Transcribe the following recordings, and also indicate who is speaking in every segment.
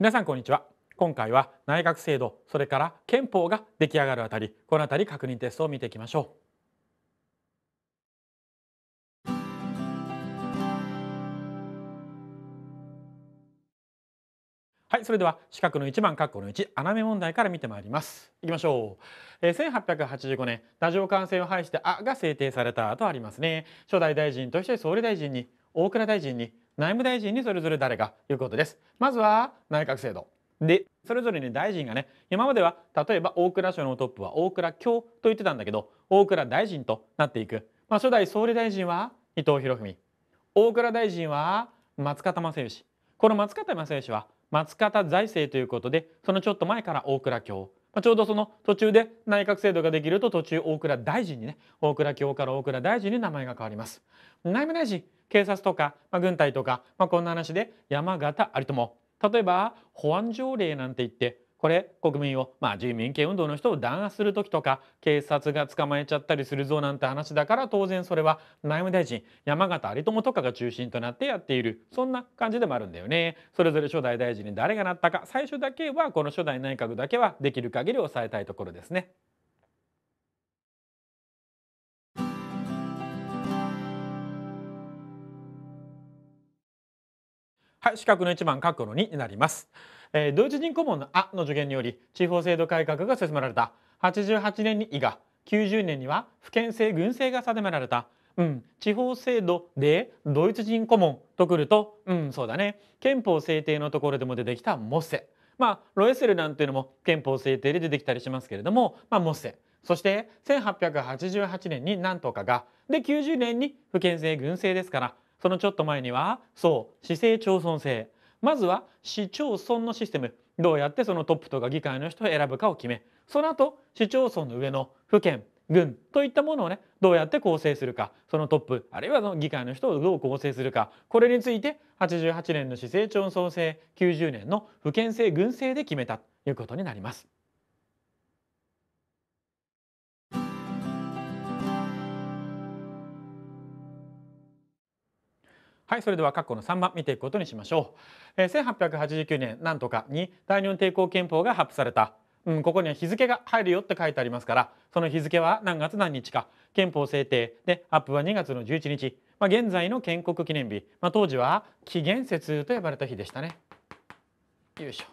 Speaker 1: 皆さんこんにちは今回は内閣制度それから憲法が出来上がるあたりこのあたり確認テストを見ていきましょうはい、それでは四角の1番括弧の1穴目問題から見てまいります。いきましょう。え1885年ラジオ感制を廃して「あ」が制定されたとありますね。初代大臣として総理大臣に大蔵大臣に内務大臣にそれぞれ誰かいうことです。まずは内閣制度でそれぞれに大臣がね今までは例えば大蔵省のトップは大蔵卿と言ってたんだけど大蔵大臣となっていく、まあ、初代総理大臣は伊藤博文大蔵大臣は松方正義この松方正義は松方財政ということでそのちょっと前から大蔵卿まあ、ちょうどその途中で内閣制度ができると途中大蔵大臣にね大蔵卿から大蔵大臣に名前が変わります内務大臣警察とか、まあ、軍隊とか、まあ、こんな話で山形有朋例えば保安条例なんて言ってこれ国民を、まあ、自民権運動の人を弾圧する時とか警察が捕まえちゃったりするぞなんて話だから当然それは内務大臣山形有朋とかが中心となってやっているそんな感じでもあるんだよね。それぞれ初代大臣に誰がなったか最初だけはこの初代内閣だけはできる限り抑えたいところですね。はい、四角の一番括弧の二になります、えー、ドイツ人顧問の「あ」の助言により地方制度改革が進められた88年に「い」が90年には府県制軍制が定められたうん、地方制度でドイツ人顧問とくるとうんそうだね憲法制定のところでも出てきたモッセまあロエセルなんていうのも憲法制定で出てきたりしますけれども、まあ、モッセそして1888年に何とかがで90年に不憲制軍制ですからそのちょっと前にはそう市政町村制まずは市町村のシステムどうやってそのトップとか議会の人を選ぶかを決めその後市町村の上の府県軍といったものをねどうやって構成するかそのトップあるいはその議会の人をどう構成するかこれについて88年の市政町村制90年の府県制軍制で決めたということになります。はいそれでは括弧の3番見ていくことにしましょう、えー、1889年なんとかに大日本帝国憲法が発布されたうん、ここには日付が入るよって書いてありますからその日付は何月何日か憲法制定でアップは2月の11日、まあ、現在の建国記念日、まあ、当時は紀元節と呼ばれた日でしたね。よいしょ。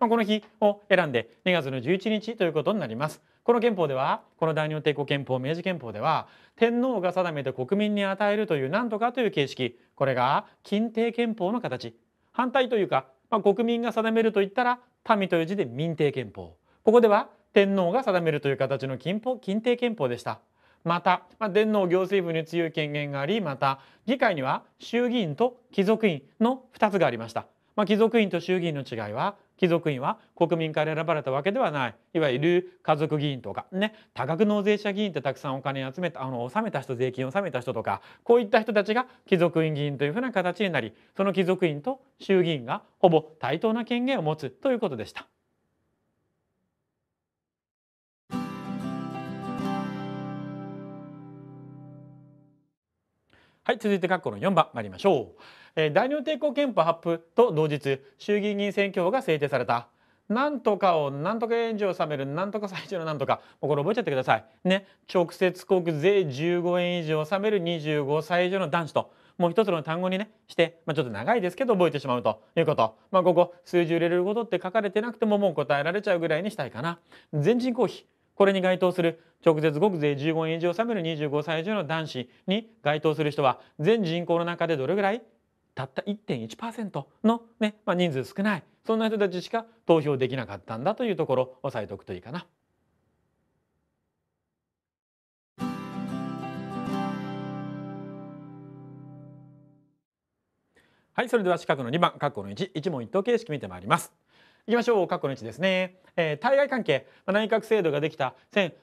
Speaker 1: まあ、この日を選んで2月の11日ということになります。この憲法ではこの大日本帝国憲法明治憲法では天皇が定めて国民に与えるという何とかという形式これが近帝憲法の形反対というか、まあ、国民が定めるといったら民という字で民帝憲法ここでは天皇が定めるという形の近定帝憲法でした。また、まあ、天皇行政部に強い権限がありまた議会には衆議院と貴族院の2つがありました。まあ、貴族院と衆議院の違いは貴族院は国民から選ばれたわけではないいわゆる家族議員とかね多額納税者議員ってたくさんお金集めたあの納めた人税金を納めた人とかこういった人たちが貴族院議員というふうな形になりその貴族院と衆議院がほぼ対等な権限を持つということでした。はい続いて括弧の4番参りましょう。えー、大日本帝国憲法発布と同日衆議院選挙法が制定された。なんとかをなんとか援助を収めるなんとか最初のなんとかもうこれ覚えちゃってくださいね直接国税15円以上を収める25歳以上の男子ともう一つの単語にねして、まあ、ちょっと長いですけど覚えてしまうということ、まあ、ここ数字入れることって書かれてなくてももう答えられちゃうぐらいにしたいかな全人口比これに該当する直接国税15円以上を納める25歳以上の男子に該当する人は全人口の中でどれぐらいたった1.1%のね、まあ、人数少ないそんな人たちしか投票できなかったんだというところ押さえておくといいかな。はいそれでは四角の2番括弧の11問一答形式見てまいります。いきましょう過去の1ですね、えー、対外関係内閣制度ができた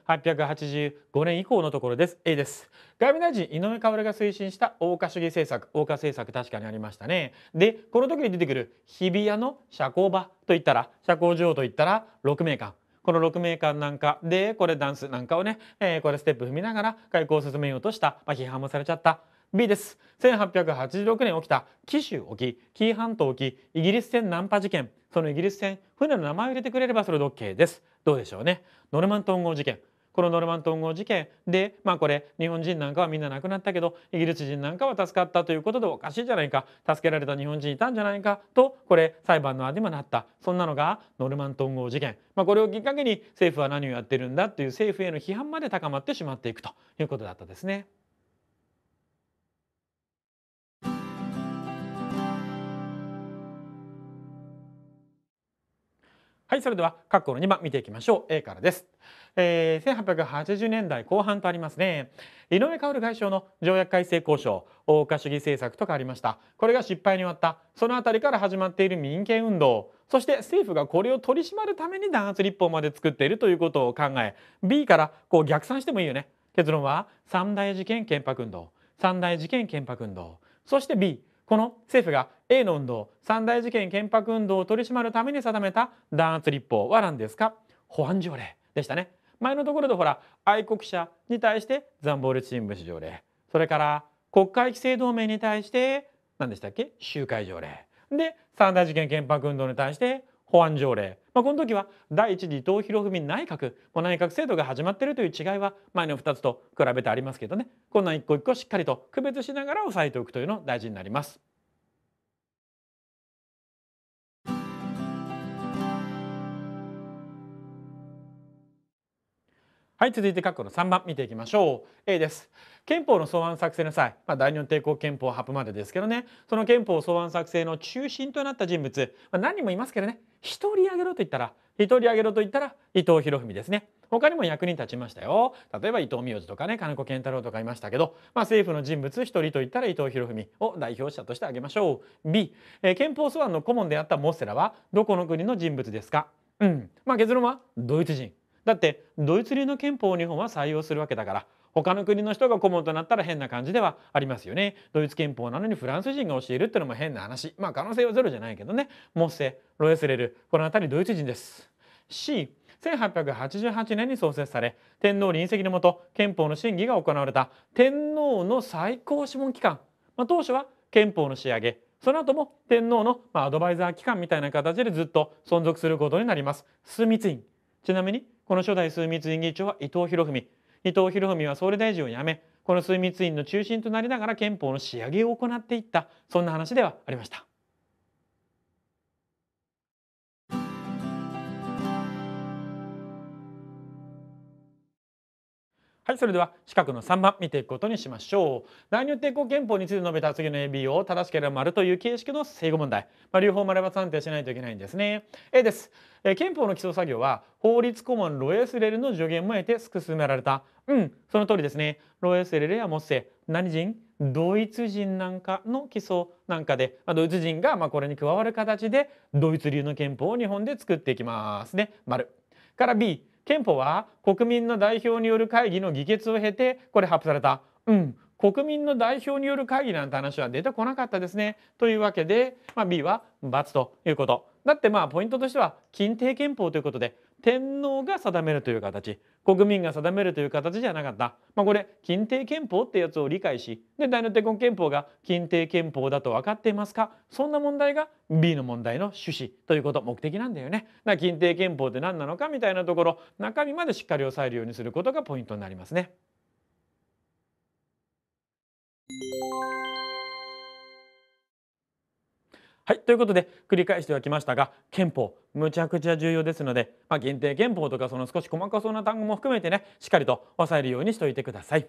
Speaker 1: 1885年以降のところです A です外務大臣井上薫が推進した桜花主義政策桜花政策確かにありましたねでこの時に出てくる日比谷の社交場といったら社交場といったら6名館。この6名館なんかでこれダンスなんかをね、えー、これステップ踏みながら外交を進めようとした、まあ、批判もされちゃった B です1886年起きた紀州沖紀伊半島沖イギリス船難破事件そのイギリス船船の名前を入れてくれればそれで OK ですどうでしょうねノルマントン号事件このノルマントン号事件でまあこれ日本人なんかはみんな亡くなったけどイギリス人なんかは助かったということでおかしいじゃないか助けられた日本人いたんじゃないかとこれ裁判の案にもなったそんなのがノルマントン号事件、まあ、これをきっかけに政府は何をやってるんだという政府への批判まで高まってしまっていくということだったですね。はい、それでは括弧の2番見ていきましょう。A からです。えー、1880年代後半とありますね。井上薫外相の条約改正交渉、大岡主義政策とかありました。これが失敗に終わった。そのあたりから始まっている民権運動。そして政府がこれを取り締まるために弾圧立法まで作っているということを考え、B からこう逆算してもいいよね。結論は三大事件憲白運動、三大事件憲白運動、そして B、この政府が A の運動三大事件憲白運動を取り締まるために定めた弾圧立法は何ですか保安条例でしたね前のところでほら愛国者に対して残暴烈人物条例それから国会規制同盟に対して何でしたっけ集会条例で三大事件憲白運動に対して法案条例、まあ、この時は第一次伊藤博文内閣、内閣制度が始まっているという違いは前の2つと比べてありますけどねこんな一個一個しっかりと区別しながら押さえておくというの大事になります。はい続いて括弧の3番見ていきましょう A です憲法の草案作成の際、まあ、第日本帝国憲法発布までですけどねその憲法草案作成の中心となった人物、まあ、何人もいますけどね一人挙げろと言ったら一人挙げろと言ったら伊藤博文ですね他にも役に立ちましたよ例えば伊藤美代子とかね金子健太郎とかいましたけど、まあ、政府の人物一人と言ったら伊藤博文を代表者として挙げましょう B、えー、憲法草案の顧問であったモッセラはどこの国の人物ですかうんまあ結論はドイツ人だってドイツ流の憲法を日本は採用するわけだから他の国の人が顧問となったら変な感じではありますよね。ドイツ憲法なのにフランス人が教えるってのも変な話。まあ可能性はゼロじゃないけどね。モッセ、ロエスレル、この辺りドイツ人です。C、1888年に創設され、天皇臨席のもと憲法の審議が行われた天皇の最高諮問機関。まあ、当初は憲法の仕上げ、その後も天皇のアドバイザー機関みたいな形でずっと存続することになります。スミツイン。ちなみにこの初代枢密院議長は伊藤博文伊藤博文は総理大臣を辞めこの枢密院の中心となりながら憲法の仕上げを行っていったそんな話ではありました。いそれでは四角の3番見ていくことにしましょう大日帝国憲法について述べた次の AB を正しければ丸という形式の正誤問題、まあ、両方丸は算定しないといけないんですね A ですえ憲法の基礎作業は法律顧問ロエスレルの助言も得て進められたうんその通りですねロエスレルやモッセ何人ドイツ人なんかの基礎なんかで、まあ、ドイツ人がまこれに加わる形でドイツ流の憲法を日本で作っていきますね丸から B 憲法は国民の代表による会議の議決を経てこれ発布された。うん、国民の代表による会議なんて話は出てこなかったですね。というわけで、まあ、B は×ということ。だってまあポイントとしては近定憲法ということで天皇が定めるという形国民が定めるという形じゃなかった、まあ、これ近帝憲法ってやつを理解しで大の帝国憲法が近帝憲法だと分かっていますかそんな問題が B の問題の趣旨ということ目的なんだよね。だ近帝憲法って何なのかみたいなところ中身までしっかり押さえるようにすることがポイントになりますね。はいということで繰り返してはきましたが憲法むちゃくちゃ重要ですので、まあ、限定憲法とかその少し細かそうな単語も含めてねしっかりと押さえるようにしておいてください。